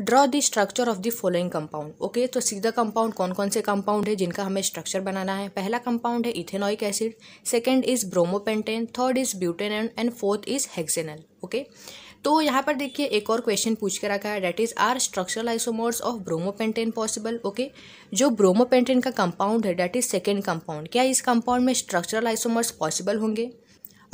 Draw the structure of the following compound okay तो सीधा compound कौन कौन से कंपाउंड है जिनका हमें स्ट्रक्चर बनाना है पहला कंपाउंड है ethanoic acid second is bromopentane third is butane and fourth is hexanal okay तो यहाँ पर देखिए एक और क्वेश्चन पूछ के रखा है that is are structural isomers of bromopentane possible okay जो ब्रोमोपेंटेन का कंपाउंड है डेट इज सेकेंड कंपाउंड क्या इस कंपाउंड में स्ट्रक्चरल आइसोमर्स पॉसिबल होंगे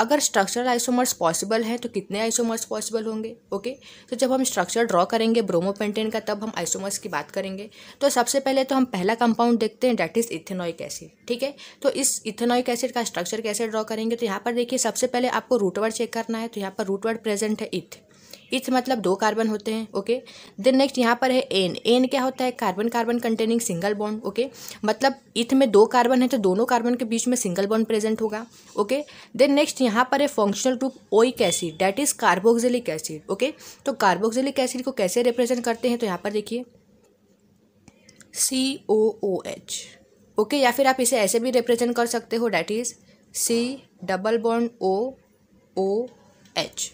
अगर स्ट्रक्चरल आइसोमर्स पॉसिबल हैं तो कितने आइसोमर्स पॉसिबल होंगे ओके तो जब हम स्ट्रक्चर ड्रॉ करेंगे ब्रोमोपेंटेन का तब हम आइसोमर्स की बात करेंगे तो सबसे पहले तो हम पहला कंपाउंड देखते हैं डैट इज़ इथेनॉइक एसिड ठीक है तो इस इथेनॉइक एसिड का स्ट्रक्चर कैसे ड्रॉ करेंगे तो यहाँ पर देखिए सबसे पहले आपको रूटवर्ड चेक करना है तो यहाँ पर रूटवर्ड प्रेजेंट है इथ इथ मतलब दो कार्बन होते हैं ओके देन नेक्स्ट यहाँ पर है एन एन क्या होता है carbon carbon containing single bond okay मतलब इथ में दो कार्बन है तो दोनों कार्बन के बीच में सिंगल बॉन्ड प्रेजेंट होगा ओके देन नेक्स्ट यहाँ पर है functional group oic acid that is carboxylic acid okay तो कार्बोक्सिलिक एसिड को कैसे रिप्रेजेंट करते हैं तो यहाँ पर देखिए सी ओ ओ एच ओके या फिर आप इसे ऐसे भी रिप्रेजेंट कर सकते हो that is C double bond O O H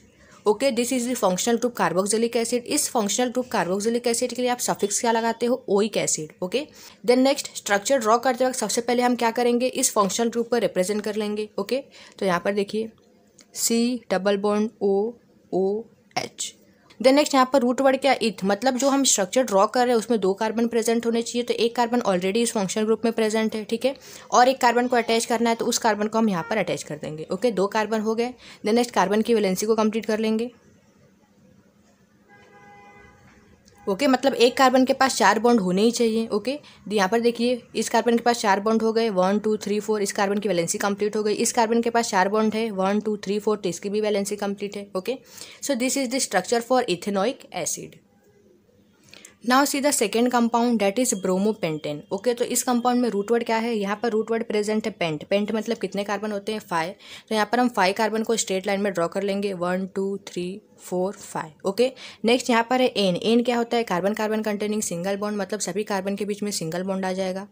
okay this is the functional group carboxylic acid इस फंक्शनल ग्रुप कार्बोक्सिलिक एसिड के लिए आप सफिक्स क्या लगाते हो oic acid okay then next structure draw करते वक्त सबसे पहले हम क्या करेंगे इस फंक्शनल ग्रुप को रिप्रेजेंट कर लेंगे ओके okay? तो यहाँ पर देखिए C double bond O O H then next यहाँ पर रूट वर्ड क्या इथ मतलब जो हम स्ट्रक्चर ड्रॉ कर रहे हैं उसमें दो कार्बन प्रेजेंट होने चाहिए तो एक कार्बन ऑलरेडी इस फंक्शन ग्रुप में प्रेजेंट है ठीक है और एक कार्बन को अटैच करना है तो उस कार्बन को हम यहाँ पर अटैच कर देंगे ओके दो कार्बन हो गए देन नेक्स्ट कार्बन की वैलेंसी को कंप्लीट कर लेंगे ओके मतलब एक कार्बन के पास चार बॉन्ड होने ही चाहिए ओके तो यहाँ पर देखिए इस कार्बन के पास चार बॉन्ड हो गए वन टू थ्री फोर इस कार्बन की वैलेंसी कंप्लीट हो गई इस कार्बन के पास चार बॉन्ड है वन टू थ्री फोर तो इसकी भी वैलेंसी कंप्लीट है okay so this is the structure for ethanoic acid now see the second compound that is bromo pentane okay तो इस कंपाउंड में रूटवर्ड क्या है यहाँ पर रूटवर्ड प्रेजेंट है पेंट पेंट मतलब कितने कार्बन होते हैं फाइव तो यहाँ पर हम फाइव कार्बन को स्ट्रेट लाइन में ड्रॉ कर लेंगे one two three four five okay next यहाँ पर है एन एन क्या होता है carbon carbon containing single bond मतलब सभी कार्बन के बीच में सिंगल बॉन्ड आ जाएगा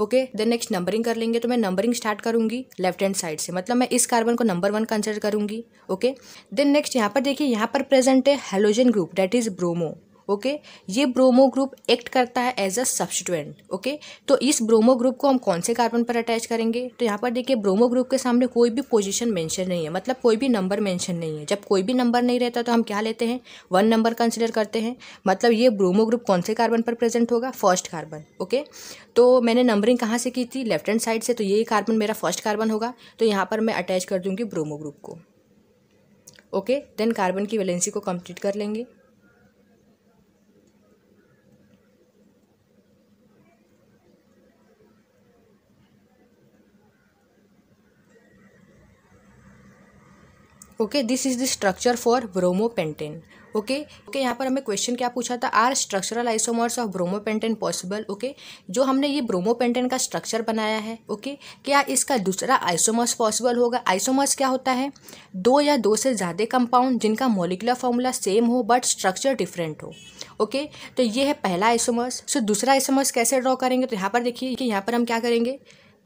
ओके देन नेक्स्ट नंबरिंग कर लेंगे तो मैं नंबरिंग स्टार्ट करूंगी लेफ्ट हैंड साइड से मतलब मैं इस कार्बन को नंबर वन कंसिडर करूंगी ओके देन नेक्स्ट यहाँ पर देखिए यहाँ पर प्रेजेंट है halogen group that is bromo okay ये ब्रोमो ग्रुप एक्ट करता है एज अ सब्सटूएंट ओके तो इस ब्रोमो ग्रुप को हम कौन से कार्बन पर अटैच करेंगे तो यहाँ पर देखिए ब्रोमो ग्रुप के सामने कोई भी पोजीशन मेंशन नहीं है मतलब कोई भी नंबर मेंशन नहीं है जब कोई भी नंबर नहीं रहता तो हम क्या लेते हैं वन नंबर कंसिडर करते हैं मतलब ये ब्रोमो ग्रुप कौन से कार्बन पर प्रेजेंट होगा फर्स्ट कार्बन ओके तो मैंने नंबरिंग कहाँ से की थी लेफ्ट हैंड साइड से तो ये कार्बन मेरा फर्स्ट कार्बन होगा तो यहाँ पर मैं अटैच कर दूँगी ब्रोमो ग्रुप को ओके देन कार्बन की वैलेंसी को कंप्लीट कर लेंगे okay this is the structure for bromopentane okay okay यहाँ पर हमें क्वेश्चन क्या पूछा था are structural isomers of bromopentane possible okay जो हमने ये ब्रोमोपेंटेन का स्ट्रक्चर बनाया है ओके okay? क्या इसका दूसरा आइसोमर्स पॉसिबल होगा आइसोमर्स क्या होता है दो या दो से ज़्यादा कंपाउंड जिनका मोलिकुलर फॉर्मूला सेम हो बट स्ट्रक्चर डिफरेंट हो ओके okay? तो ये है पहला आइसोमर्स सो दूसरा आइसोमर्स कैसे ड्रॉ करेंगे तो यहाँ पर देखिए कि यहाँ पर हम क्या करेंगे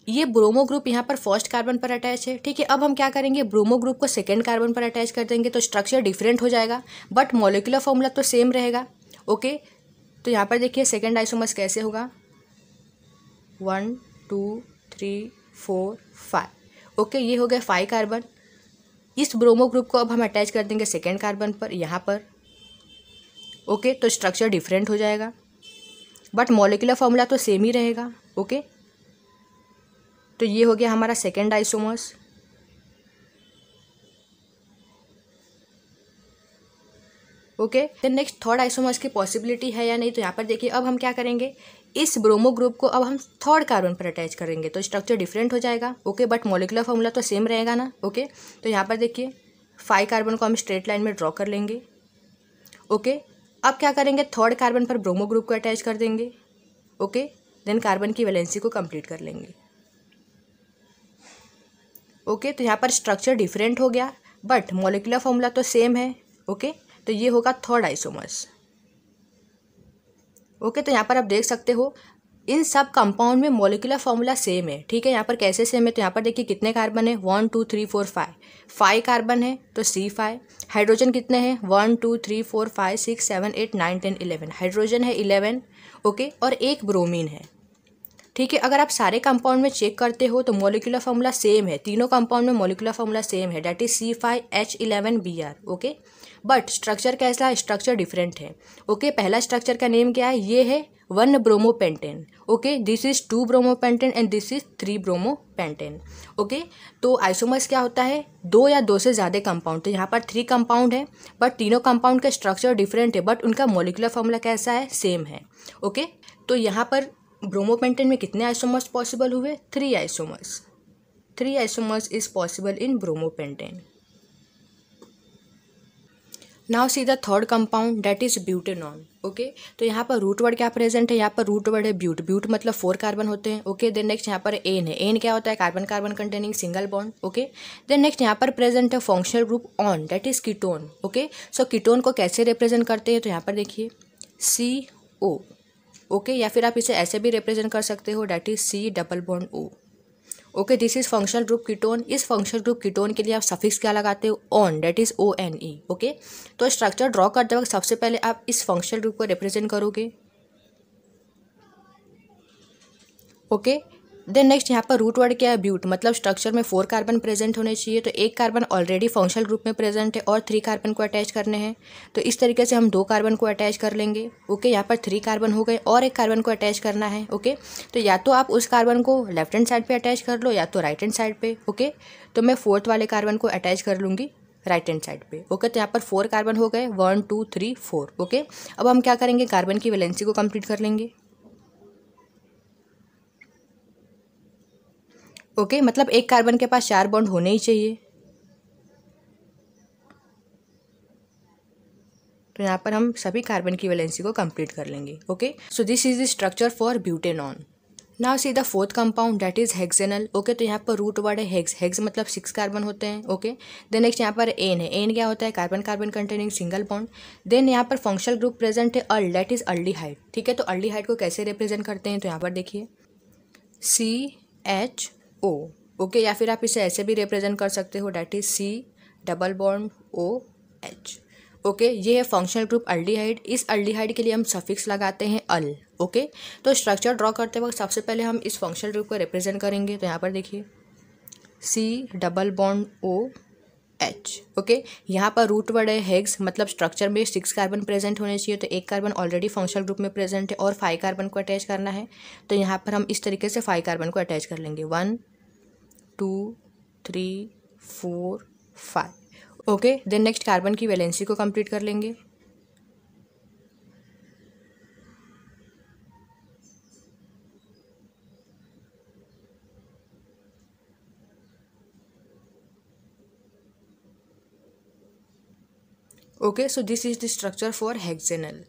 ये ब्रोमो ग्रुप यहाँ पर फर्स्ट कार्बन पर अटैच है ठीक है अब हम क्या करेंगे ब्रोमो ग्रुप को सेकेंड कार्बन पर अटैच कर देंगे तो स्ट्रक्चर डिफरेंट हो जाएगा बट मोलिकुलर फॉर्मूला तो सेम रहेगा ओके तो यहाँ पर देखिए सेकेंड आइसोमस कैसे होगा one two three four five okay ये हो गया फाइव कार्बन इस ब्रोमो ग्रुप को अब हम अटैच कर देंगे सेकेंड कार्बन पर यहाँ पर ओके तो स्ट्रक्चर डिफरेंट हो जाएगा बट मोलिकुलर फॉर्मूला तो सेम ही रहेगा ओके तो ये हो गया हमारा second isomers okay then next third isomers की पॉसिबिलिटी है या नहीं तो यहाँ पर देखिए अब हम क्या करेंगे इस ब्रोमो ग्रुप को अब हम थर्ड कार्बन पर अटैच करेंगे तो स्ट्रक्चर डिफरेंट हो जाएगा ओके बट मोलिकुलर फॉर्मूला तो सेम रहेगा ना ओके तो यहाँ पर देखिए फाइव कार्बन को हम स्ट्रेट लाइन में ड्रॉ कर लेंगे ओके अब क्या करेंगे थर्ड कार्बन पर ब्रोमो ग्रुप को अटैच कर देंगे ओके देन कार्बन की वैलेंसी को कंप्लीट कर लेंगे ओके तो यहाँ पर स्ट्रक्चर डिफरेंट हो गया बट मोलिकुलर फॉर्मूला तो सेम है ओके तो ये होगा थर्ड आइसोमर्स ओके तो यहाँ पर आप देख सकते हो इन सब कंपाउंड में मोलिकुलर फॉर्मूला सेम है ठीक है यहाँ पर कैसे सेम है तो यहाँ पर देखिए कितने कार्बन है one two three four five five carbon है तो सी फाइव हाइड्रोजन कितने हैं one two three four five six seven eight nine ten eleven hydrogen है इलेवन ओके और एक ब्रोमीन है ठीक है अगर आप सारे कंपाउंड में चेक करते हो तो मोलिकुलर फॉर्मूला सेम है तीनों कंपाउंड में मोलिकुलर फॉर्मूला सेम है that is C five H eleven B R okay but structure कैसा है स्ट्रक्चर डिफरेंट है ओके okay, पहला स्ट्रक्चर का नेम क्या है ये है one bromopentane okay this is two bromopentane and this is three bromopentane okay तो आइसोमर्स क्या होता है दो या दो से ज़्यादा कंपाउंड तो यहाँ पर थ्री कंपाउंड है बट तीनों कंपाउंड का स्ट्रक्चर डिफरेंट है बट उनका मोलिकुलर फॉर्मूला कैसा है सेम है ओके okay? तो यहाँ पर ब्रोमोपेंटेन में कितने आइसोमर्स पॉसिबल हुए three isomers three isomers is possible in bromopentane now see the third compound that is butanone okay तो यहाँ पर रूट वर्ड क्या प्रेजेंट है यहाँ पर रूट वर्ड है ब्यूट ब्यूट मतलब फोर कार्बन होते हैं ओके देन नेक्स्ट यहाँ पर एन है एन क्या होता है carbon carbon containing single bond okay then next यहाँ पर प्रेजेंट है functional group one that is ketone okay so ketone को कैसे रिप्रेजेंट करते हैं तो यहाँ पर देखिए सी ओ ओके या फिर आप इसे ऐसे भी रिप्रेजेंट कर सकते हो that is C double bond O okay this is functional group ketone इस फंक्शनल ग्रुप कीटोन के लिए आप सफिक्स क्या लगाते हो one that is O N E okay तो स्ट्रक्चर ड्रॉ करते वक्त सबसे पहले आप इस फंक्शनल ग्रुप को रिप्रेजेंट करोगे ओके देन नेक्स्ट यहाँ पर रूट वर्ड क्या है ब्यूट मतलब स्ट्रक्चर में फोर कार्बन प्रेजेंट होने चाहिए तो एक कार्बन ऑलरेडी फंक्शनल ग्रुप में प्रेजेंट है और थ्री कार्बन को अटैच करने हैं तो इस तरीके से हम दो कार्बन को अटैच कर लेंगे ओके यहाँ पर थ्री कार्बन हो गए और एक कार्बन को अटैच करना है ओके तो या तो आप उस कार्बन को लेफ्ट हैंड साइड पर अटैच कर लो या तो राइट हैंड साइड पर ओके तो मैं फोर्थ वाले कार्बन को अटैच कर लूँगी राइट हैंड साइड पे ओके तो यहाँ पर फोर कार्बन हो गए one two three four okay अब हम क्या करेंगे कार्बन की वैलेंसी को कंप्लीट कर लेंगे ओके मतलब एक कार्बन के पास चार बॉन्ड होने ही चाहिए तो यहाँ पर हम सभी कार्बन की वैलेंसी को कंप्लीट कर लेंगे okay so this is the structure for butanone now see the fourth compound that is hexanal okay तो यहाँ पर रूट वर्ड है हेक्स हेक्स मतलब सिक्स कार्बन होते हैं ओके देन नेक्स्ट यहाँ पर एन है एन क्या होता है carbon carbon containing single bond then यहाँ पर फंक्शनल ग्रुप प्रेजेंट है al that is aldehyde ठीक है तो अर्ली हाइट को कैसे रिप्रेजेंट करते हैं तो यहाँ पर देखिए सी एच ओ ओके या फिर आप इसे ऐसे भी रिप्रेजेंट कर सकते हो that is C double bond O H okay ये है फंक्शनल ग्रुप अल्डीहाइड इस अल्डीहाइड के लिए हम सफिक्स लगाते हैं अल ओके तो स्ट्रक्चर ड्रॉ करते वक्त सबसे पहले हम इस फंक्शनल ग्रुप को रिप्रेजेंट करेंगे तो यहाँ पर देखिए C double bond O H okay यहाँ पर रूट वर्ड है हेग्स मतलब स्ट्रक्चर में सिक्स कार्बन प्रेजेंट होने चाहिए तो एक कार्बन ऑलरेडी फंक्शनल ग्रुप में प्रेजेंट है और फाइव कार्बन को अटैच करना है तो यहाँ पर हम इस तरीके से फाइव कार्बन को अटैच कर लेंगे one two three four five okay then next carbon की वैलेंसी को कंप्लीट कर लेंगे okay so this is the structure for hexanal